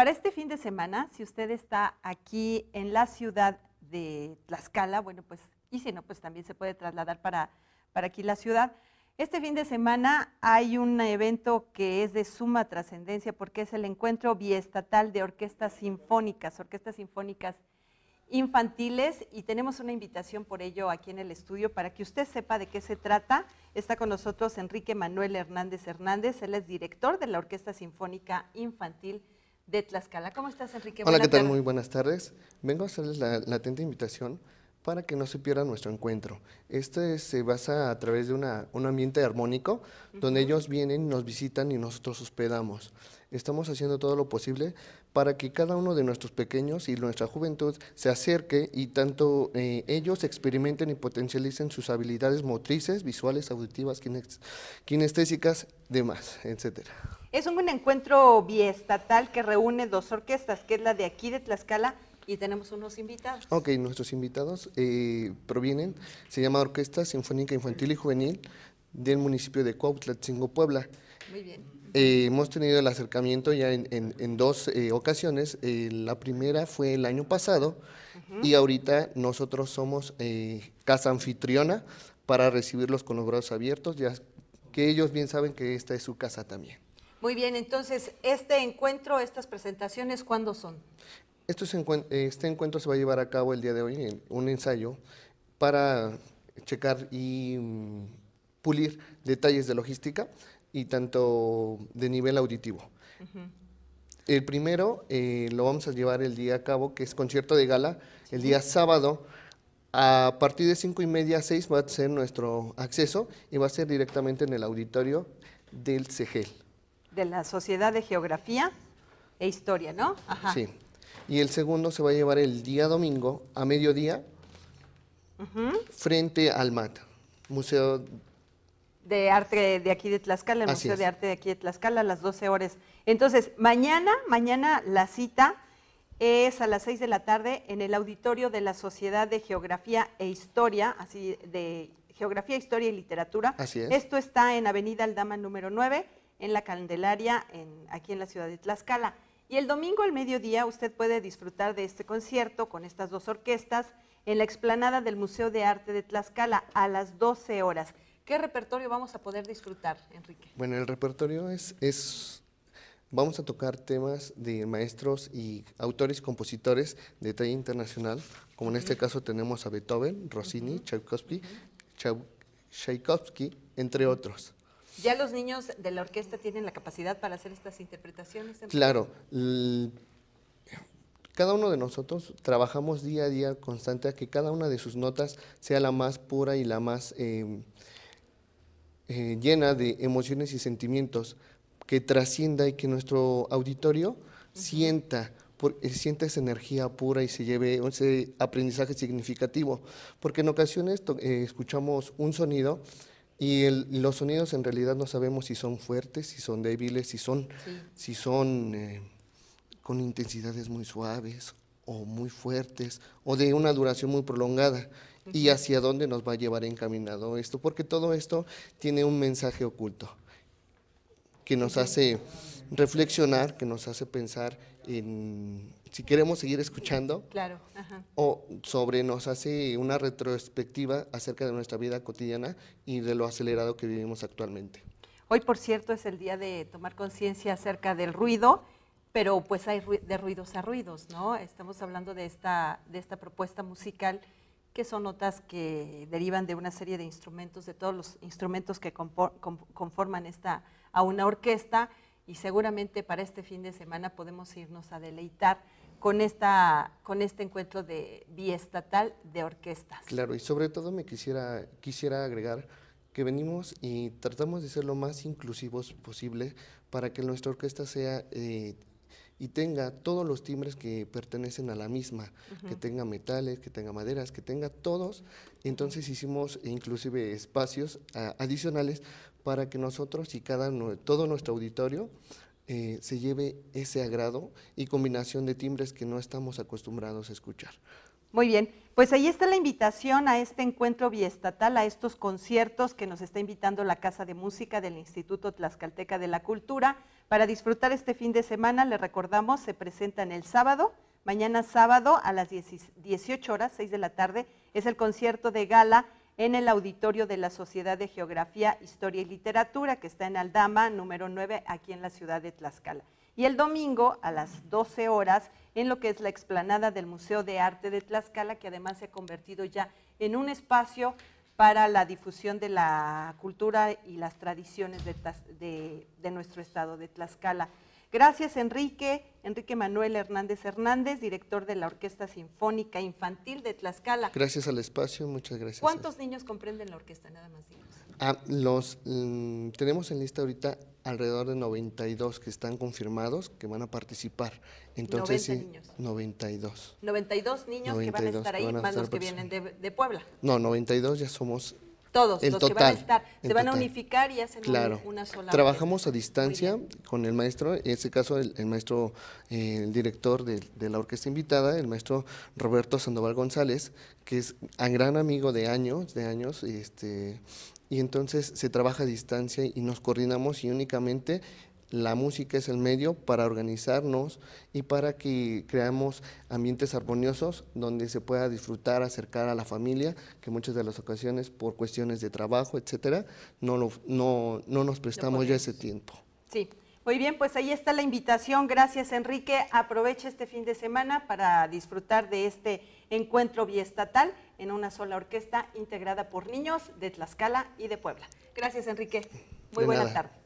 para este fin de semana, si usted está aquí en la ciudad de Tlaxcala, bueno, pues, y si no, pues también se puede trasladar para, para aquí la ciudad. Este fin de semana hay un evento que es de suma trascendencia porque es el encuentro biestatal de orquestas sinfónicas, orquestas sinfónicas infantiles y tenemos una invitación por ello aquí en el estudio para que usted sepa de qué se trata. Está con nosotros Enrique Manuel Hernández Hernández, él es director de la Orquesta Sinfónica Infantil de Tlaxcala. ¿Cómo estás, Enrique? Hola, ¿qué tal? Muy buenas tardes. Vengo a hacerles la, la atenta invitación para que no se pierda nuestro encuentro. Este se basa a través de un ambiente armónico, donde ellos vienen, nos visitan y nosotros hospedamos. Estamos haciendo todo lo posible para que cada uno de nuestros pequeños y nuestra juventud se acerque y tanto eh, ellos experimenten y potencialicen sus habilidades motrices, visuales, auditivas, kinestésicas, demás, etcétera. Es un, encuentro biestatal que reúne dos orquestas, que es la de aquí de Tlaxcala y tenemos unos invitados. Ok, nuestros invitados eh, provienen, se llama Orquesta Sinfónica Infantil y Juvenil del municipio de Cuautlatzingo, Puebla. Muy bien. Eh, hemos tenido el acercamiento ya en, dos eh, ocasiones. la primera fue el año pasado y ahorita nosotros somos casa anfitriona para recibirlos con los brazos abiertos, ya que ellos bien saben que esta es su casa también. Muy bien, entonces, este encuentro, estas presentaciones, ¿cuándo son? este encuentro se va a llevar a cabo el día de hoy, en un ensayo, para checar y mm, pulir detalles de logística y tanto de nivel auditivo. El primero eh, lo vamos a llevar el día a cabo, que es concierto de gala, el día sábado. A partir de cinco y media seis, va a ser nuestro acceso y va a ser directamente en el auditorio del CEGEL de la Sociedad de Geografía e Historia, ¿no? Ajá. Sí. Y el segundo se va a llevar el día domingo a mediodía frente al MAT, Museo de Arte de aquí de Tlaxcala, el Museo de Arte de aquí de Tlaxcala, a las 12 horas. Entonces, mañana, mañana la cita es a las 6 de la tarde en el auditorio de la Sociedad de Geografía e Historia, así de Geografía, Historia y Literatura. Así es. Esto está en Avenida Aldama número 9 en la Candelaria, en, aquí en la ciudad de Tlaxcala. Y el domingo al mediodía usted puede disfrutar de este concierto con estas dos orquestas en la explanada del Museo de Arte de Tlaxcala a las 12 horas. ¿Qué repertorio vamos a poder disfrutar, Enrique? Bueno, el repertorio es, es vamos a tocar temas de maestros y autores compositores de talla internacional, como en este caso tenemos a Beethoven, Rossini, Tchaikovsky, Tchaikovsky, entre otros. ¿Ya los niños de la orquesta tienen la capacidad para hacer estas interpretaciones? Claro. Cada uno de nosotros trabajamos día a día constante a que cada una de sus notas sea la más pura y la más em, eh, llena de emociones y sentimientos, que trascienda y que nuestro auditorio sienta, eh, sienta esa energía pura y se lleve ese aprendizaje significativo. Porque en ocasiones eh, escuchamos un sonido y los sonidos en realidad no sabemos si son fuertes, si son débiles, si son, si son eh, con intensidades muy suaves o muy fuertes o de una duración muy prolongada. Y hacia dónde nos va a llevar encaminado esto, porque todo esto tiene un mensaje oculto que nos hace reflexionar, que nos hace pensar en si queremos seguir escuchando, o sobre nos hace una retrospectiva acerca de nuestra vida cotidiana y de lo acelerado que vivimos actualmente. Hoy, por cierto, es el día de tomar conciencia acerca del ruido, pero pues hay de ruidos a ruidos, ¿no? Estamos hablando de esta, de esta propuesta musical que son notas que derivan de una serie de instrumentos, de todos los instrumentos que conforman esta, a una orquesta y seguramente para este fin de semana podemos irnos a deleitar con, esta, con este encuentro de biestatal de orquestas. Claro, y sobre todo me quisiera, quisiera agregar que venimos y tratamos de ser lo más inclusivos posible para que nuestra orquesta sea eh, y tenga todos los timbres que pertenecen a la misma, que tenga metales, que tenga maderas, que tenga todos. Entonces hicimos inclusive espacios adicionales para que nosotros y cada todo nuestro auditorio eh, se lleve ese agrado y combinación de timbres que no estamos acostumbrados a escuchar. Muy bien, pues ahí está la invitación a este encuentro biestatal, a estos conciertos que nos está invitando la Casa de Música del Instituto Tlaxcalteca de la Cultura. Para disfrutar este fin de semana, le recordamos, se presentan el sábado, mañana sábado a las 18 horas, 6 de la tarde, es el concierto de gala en el auditorio de la Sociedad de Geografía, Historia y Literatura, que está en Aldama, número 9, aquí en la ciudad de Tlaxcala y el domingo a las 12 horas en lo que es la explanada del Museo de Arte de Tlaxcala, que además se ha convertido ya en un espacio para la difusión de la cultura y las tradiciones de, de nuestro estado de Tlaxcala. Gracias, Enrique. Enrique Manuel Hernández Hernández, director de la Orquesta Sinfónica Infantil de Tlaxcala. Gracias al espacio, muchas gracias. ¿Cuántos niños comprenden la orquesta? Nada más ah, los mm, tenemos en lista ahorita alrededor de 92 que están confirmados que van a participar. Entonces, 90 niños. 92. 92 niños que van a estar ahí, más los que vienen de, de Puebla. No, 92 ya somos todos los que van a estar. Se van a unificar y hacen una sola. Trabajamos a distancia con el maestro, en este caso el, maestro, eh, el director de, la orquesta invitada, el maestro Roberto Sandoval González, que es un gran amigo de años, de años, este, y entonces se trabaja a distancia y nos coordinamos y únicamente la música es el medio para organizarnos y para que creamos ambientes armoniosos donde se pueda disfrutar, acercar a la familia, que muchas de las ocasiones por cuestiones de trabajo, etcétera, no, no, nos prestamos ya ese tiempo. Sí, muy bien, pues ahí está la invitación. Gracias, Enrique. Aprovecha este fin de semana para disfrutar de este encuentro biestatal en una sola orquesta integrada por niños de Tlaxcala y de Puebla. Gracias, Enrique. Muy buena tarde.